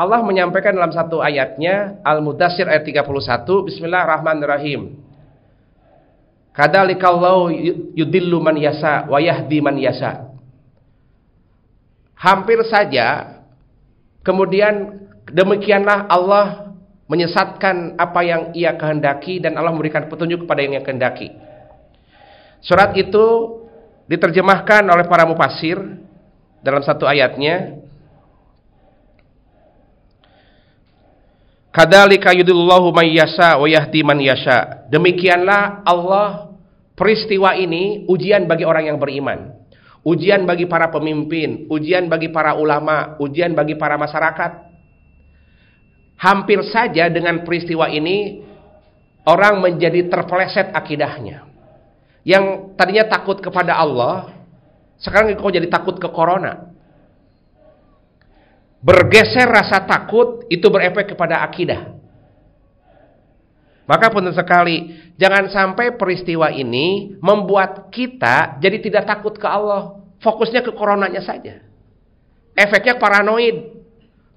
Allah menyampaikan dalam satu ayatnya Al-Mudassir ayat 31 Bismillahirrahmanirrahim. Kadalikallahu yudillu man yasa wa yahdi man yasa. Hampir saja kemudian demikianlah Allah menyesatkan apa yang ia kehendaki dan Allah memberikan petunjuk kepada yang ia kehendaki. Surat itu diterjemahkan oleh para mufasir dalam satu ayatnya Kadalika yudillahu may yasha wa yahdi man yasha. Demikianlah Allah peristiwa ini ujian bagi orang yang beriman. Ujian bagi para pemimpin, ujian bagi para ulama, ujian bagi para masyarakat. Hampir saja dengan peristiwa ini orang menjadi terpeleset akidahnya. Yang tadinya takut kepada Allah, sekarang kok jadi takut ke corona bergeser rasa takut itu berefek kepada akidah. Maka penting sekali, jangan sampai peristiwa ini membuat kita jadi tidak takut ke Allah. Fokusnya ke coronanya saja. Efeknya paranoid.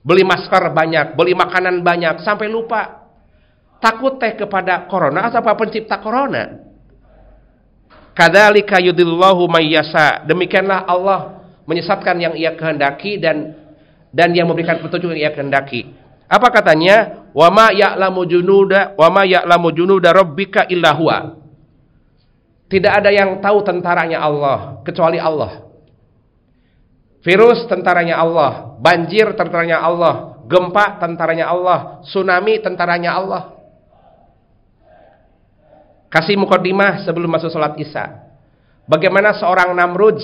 Beli masker banyak, beli makanan banyak, sampai lupa. Takut teh kepada corona atau apa pencipta corona. Kadzalika yudillahu mayyasa. Demikianlah Allah menyesatkan yang ia kehendaki dan dan dia memberikan petunjuk yang ia kehendaki. Apa katanya? Wa ma ya'lamu junuda wa ma ya'lamu junuda rabbika illa huwa. Tidak ada yang tahu tentaranya Allah kecuali Allah. Virus tentaranya Allah, banjir tentaranya Allah, gempa tentaranya Allah, tsunami tentaranya Allah. Kasih mukadimah sebelum masuk sholat Isya. Bagaimana seorang namrud?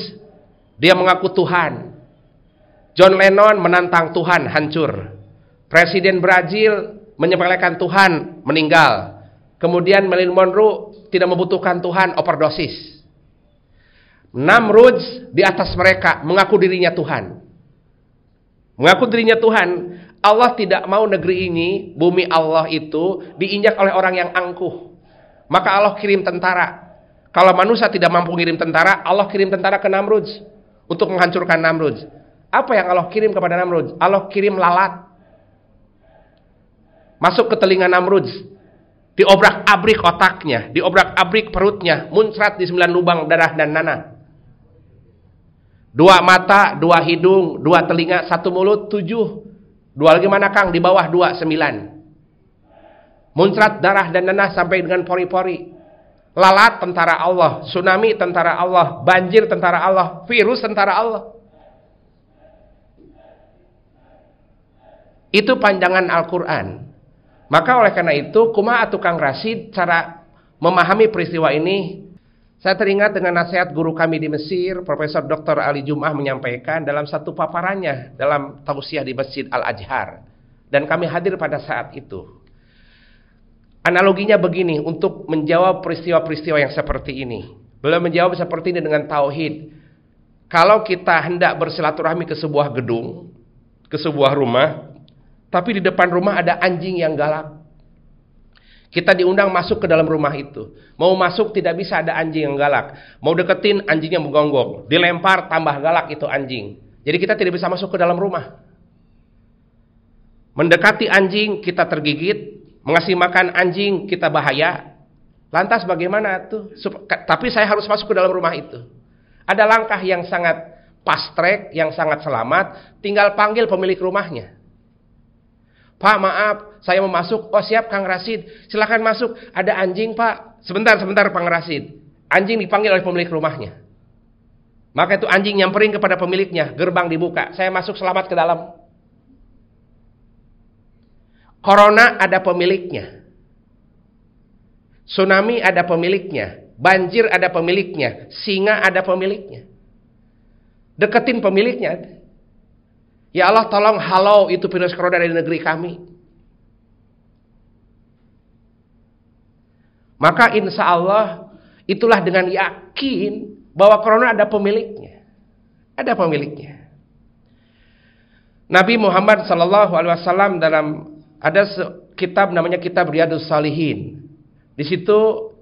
dia mengaku Tuhan, John Lennon menantang Tuhan hancur. Presiden Brazil menyepelekan Tuhan meninggal. Kemudian Marilyn Monroe tidak membutuhkan Tuhan overdosis. Namrud di atas mereka mengaku dirinya Tuhan. Mengaku dirinya Tuhan, Allah tidak mau negeri ini, bumi Allah itu diinjak oleh orang yang angkuh. Maka Allah kirim tentara. Kalau manusia tidak mampu kirim tentara, Allah kirim tentara ke Namrud untuk menghancurkan Namrud. Apa yang Allah kirim kepada Namrud? Allah kirim lalat. Masuk ke telinga Namrud. Diobrak-abrik otaknya, diobrak-abrik perutnya, muncrat di sembilan lubang darah dan nanah. Dua mata, dua hidung, dua telinga, satu mulut, tujuh. Dua lagi mana Kang? Di bawah dua, sembilan. Muncrat darah dan nanah sampai dengan pori-pori. Lalat tentara Allah, tsunami tentara Allah, banjir tentara Allah, virus tentara Allah. Itu pandangan Al-Quran. Maka oleh karena itu, kuma tukang Rasid cara memahami peristiwa ini, saya teringat dengan nasihat guru kami di Mesir, Profesor Dr. Ali Jum'ah menyampaikan dalam satu paparannya dalam tausiah di Masjid Al-Ajhar. Dan kami hadir pada saat itu. Analoginya begini untuk menjawab peristiwa-peristiwa yang seperti ini. Beliau menjawab seperti ini dengan tauhid. Kalau kita hendak bersilaturahmi ke sebuah gedung, ke sebuah rumah, tapi di depan rumah ada anjing yang galak. Kita diundang masuk ke dalam rumah itu. Mau masuk tidak bisa ada anjing yang galak. Mau deketin anjingnya menggonggong. Dilempar tambah galak itu anjing. Jadi kita tidak bisa masuk ke dalam rumah. Mendekati anjing kita tergigit. Mengasih makan anjing kita bahaya. Lantas bagaimana tuh? Tapi saya harus masuk ke dalam rumah itu. Ada langkah yang sangat pas track, yang sangat selamat. Tinggal panggil pemilik rumahnya. Pak maaf, saya mau masuk. Oh siap Kang Rasid, silahkan masuk. Ada anjing Pak. Sebentar, sebentar Kang Rasid. Anjing dipanggil oleh pemilik rumahnya. Maka itu anjing nyamperin kepada pemiliknya. Gerbang dibuka. Saya masuk selamat ke dalam. Corona ada pemiliknya. Tsunami ada pemiliknya. Banjir ada pemiliknya. Singa ada pemiliknya. Deketin pemiliknya. Ya Allah tolong halau itu virus corona dari negeri kami. Maka insya Allah itulah dengan yakin bahwa corona ada pemiliknya. Ada pemiliknya. Nabi Muhammad Shallallahu Alaihi Wasallam dalam ada kitab namanya Kitab Riyadus Salihin. Di situ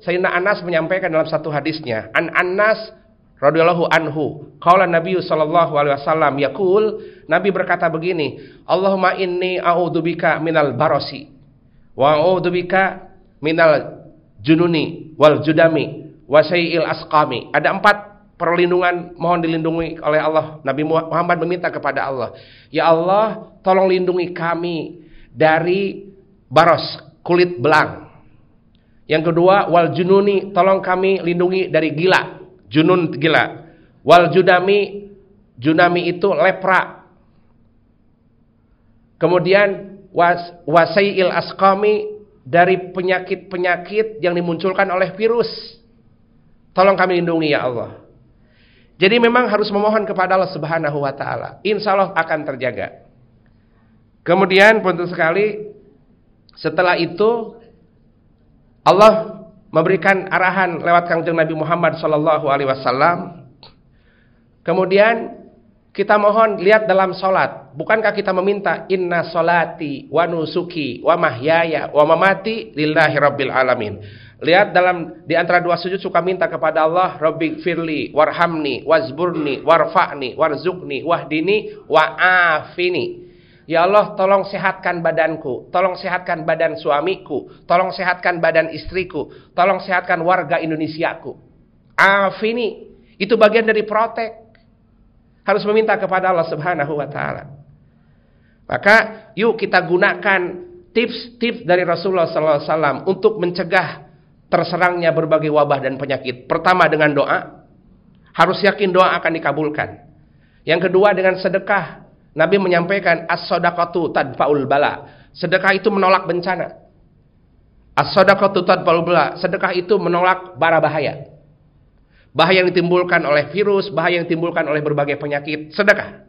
Sayyidina Anas menyampaikan dalam satu hadisnya, An Anas radhiyallahu anhu qala nabi sallallahu alaihi wasallam yaqul nabi berkata begini Allahumma inni a'udzubika minal barosi, wa a'udzubika minal jununi wal judami wa sayil asqami ada empat perlindungan mohon dilindungi oleh Allah. Nabi Muhammad meminta kepada Allah, "Ya Allah, tolong lindungi kami dari baros, kulit belang." Yang kedua, wal jununi, tolong kami lindungi dari gila junun gila wal junami junami itu lepra kemudian was, wasaiil asqami dari penyakit-penyakit yang dimunculkan oleh virus tolong kami lindungi ya Allah jadi memang harus memohon kepada Allah Subhanahu wa taala. Insya Allah akan terjaga. Kemudian penting sekali setelah itu Allah memberikan arahan lewat kangjeng Nabi Muhammad Shallallahu Alaihi Wasallam. Kemudian kita mohon lihat dalam solat, bukankah kita meminta inna solati wa nusuki wa mahyaya wa mamati lillahi rabbil alamin. Lihat dalam di antara dua sujud suka minta kepada Allah, Robbi firli, warhamni, wazburni, warfa'ni, warzukni, wahdini, wa'afini. Ya Allah tolong sehatkan badanku, tolong sehatkan badan suamiku, tolong sehatkan badan istriku, tolong sehatkan warga Indonesiaku. Afini, itu bagian dari protek. Harus meminta kepada Allah Subhanahu wa taala. Maka yuk kita gunakan tips-tips dari Rasulullah SAW untuk mencegah terserangnya berbagai wabah dan penyakit. Pertama dengan doa, harus yakin doa akan dikabulkan. Yang kedua dengan sedekah, Nabi menyampaikan as-sadaqatu tadfaul bala. Sedekah itu menolak bencana. As-sadaqatu tadfaul bala. Sedekah itu menolak bara bahaya. Bahaya yang ditimbulkan oleh virus, bahaya yang ditimbulkan oleh berbagai penyakit, sedekah.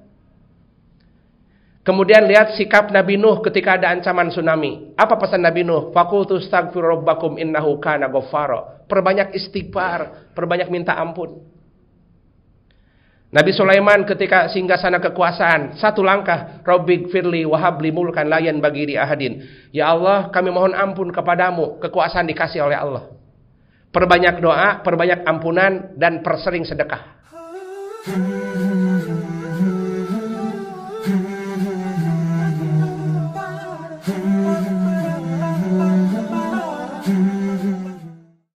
Kemudian lihat sikap Nabi Nuh ketika ada ancaman tsunami. Apa pesan Nabi Nuh? Fakultu stagfir rabbakum innahu kana ghaffara. Perbanyak istighfar, perbanyak minta ampun. Nabi Sulaiman ketika singgah sana kekuasaan, satu langkah, Robik Firli Wahabli Mulkan Layan bagi diri Ahadin. Ya Allah, kami mohon ampun kepadamu, kekuasaan dikasih oleh Allah. Perbanyak doa, perbanyak ampunan, dan persering sedekah.